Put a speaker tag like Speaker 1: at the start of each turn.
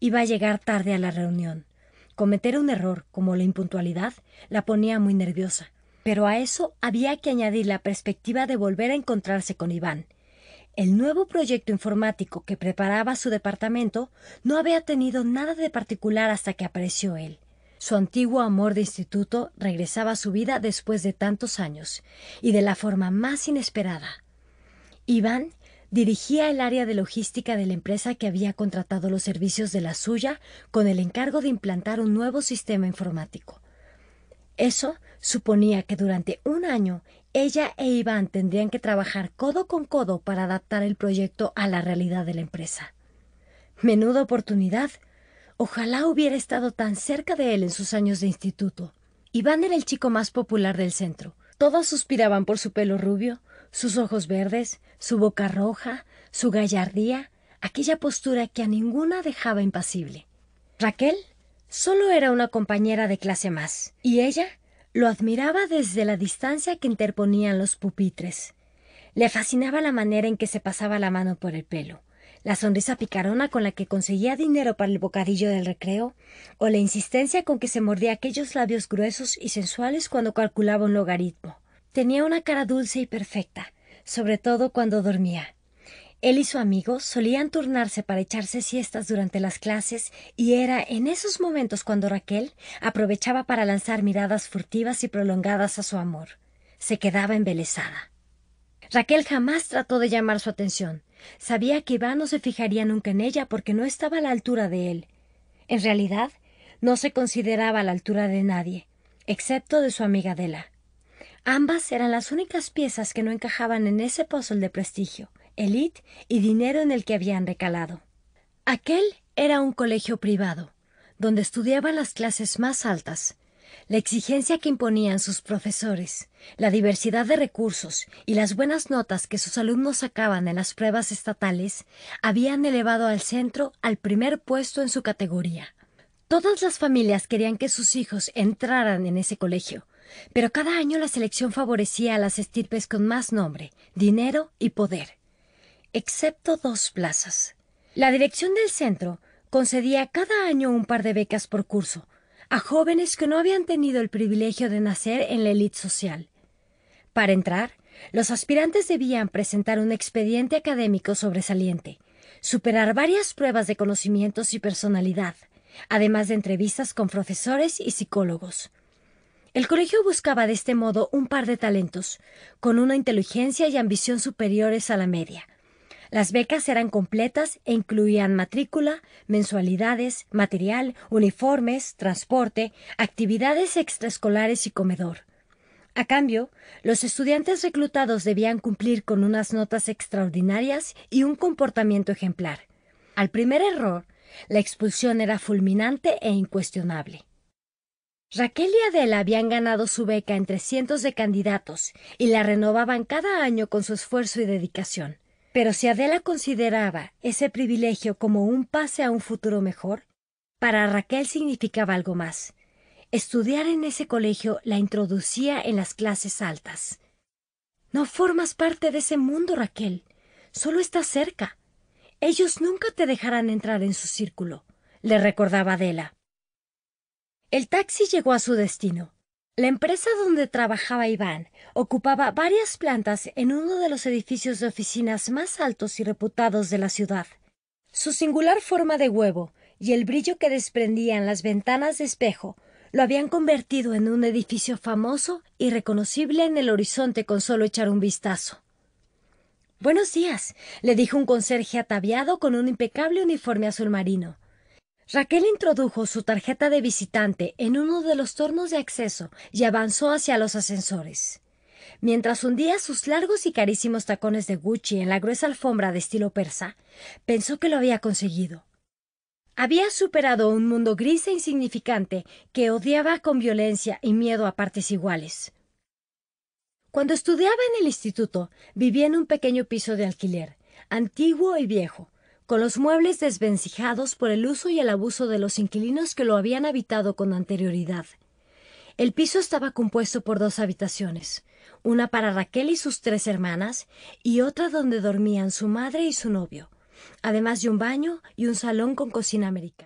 Speaker 1: Iba a llegar tarde a la reunión. Cometer un error, como la impuntualidad, la ponía muy nerviosa. Pero a eso había que añadir la perspectiva de volver a encontrarse con Iván. El nuevo proyecto informático que preparaba su departamento no había tenido nada de particular hasta que apareció él. Su antiguo amor de instituto regresaba a su vida después de tantos años, y de la forma más inesperada. Iván dirigía el área de logística de la empresa que había contratado los servicios de la suya con el encargo de implantar un nuevo sistema informático. Eso suponía que durante un año ella e Iván tendrían que trabajar codo con codo para adaptar el proyecto a la realidad de la empresa. Menuda oportunidad. Ojalá hubiera estado tan cerca de él en sus años de instituto. Iván era el chico más popular del centro. Todos suspiraban por su pelo rubio, sus ojos verdes, su boca roja, su gallardía, aquella postura que a ninguna dejaba impasible. Raquel solo era una compañera de clase más, y ella lo admiraba desde la distancia que interponían los pupitres. Le fascinaba la manera en que se pasaba la mano por el pelo, la sonrisa picarona con la que conseguía dinero para el bocadillo del recreo, o la insistencia con que se mordía aquellos labios gruesos y sensuales cuando calculaba un logaritmo. Tenía una cara dulce y perfecta, sobre todo cuando dormía. Él y su amigo solían turnarse para echarse siestas durante las clases y era en esos momentos cuando Raquel aprovechaba para lanzar miradas furtivas y prolongadas a su amor. Se quedaba embelesada. Raquel jamás trató de llamar su atención. Sabía que Iván no se fijaría nunca en ella porque no estaba a la altura de él. En realidad, no se consideraba a la altura de nadie, excepto de su amiga Adela. Ambas eran las únicas piezas que no encajaban en ese puzzle de prestigio, elite y dinero en el que habían recalado. Aquel era un colegio privado, donde estudiaban las clases más altas, la exigencia que imponían sus profesores, la diversidad de recursos y las buenas notas que sus alumnos sacaban en las pruebas estatales habían elevado al centro al primer puesto en su categoría. Todas las familias querían que sus hijos entraran en ese colegio, pero cada año la selección favorecía a las estirpes con más nombre, dinero y poder, excepto dos plazas. La dirección del centro concedía cada año un par de becas por curso a jóvenes que no habían tenido el privilegio de nacer en la élite social. Para entrar, los aspirantes debían presentar un expediente académico sobresaliente, superar varias pruebas de conocimientos y personalidad, además de entrevistas con profesores y psicólogos. El colegio buscaba de este modo un par de talentos, con una inteligencia y ambición superiores a la media. Las becas eran completas e incluían matrícula, mensualidades, material, uniformes, transporte, actividades extraescolares y comedor. A cambio, los estudiantes reclutados debían cumplir con unas notas extraordinarias y un comportamiento ejemplar. Al primer error, la expulsión era fulminante e incuestionable. Raquel y Adela habían ganado su beca entre cientos de candidatos y la renovaban cada año con su esfuerzo y dedicación. Pero si Adela consideraba ese privilegio como un pase a un futuro mejor, para Raquel significaba algo más. Estudiar en ese colegio la introducía en las clases altas. No formas parte de ese mundo, Raquel. Solo estás cerca. Ellos nunca te dejarán entrar en su círculo, le recordaba Adela. El taxi llegó a su destino. La empresa donde trabajaba Iván ocupaba varias plantas en uno de los edificios de oficinas más altos y reputados de la ciudad. Su singular forma de huevo y el brillo que desprendían las ventanas de espejo lo habían convertido en un edificio famoso y reconocible en el horizonte con solo echar un vistazo. Buenos días, le dijo un conserje ataviado con un impecable uniforme azul marino. Raquel introdujo su tarjeta de visitante en uno de los tornos de acceso y avanzó hacia los ascensores. Mientras hundía sus largos y carísimos tacones de Gucci en la gruesa alfombra de estilo persa, pensó que lo había conseguido. Había superado un mundo gris e insignificante que odiaba con violencia y miedo a partes iguales. Cuando estudiaba en el instituto, vivía en un pequeño piso de alquiler, antiguo y viejo, con los muebles desvencijados por el uso y el abuso de los inquilinos que lo habían habitado con anterioridad. El piso estaba compuesto por dos habitaciones, una para Raquel y sus tres hermanas, y otra donde dormían su madre y su novio, además de un baño y un salón con cocina americana.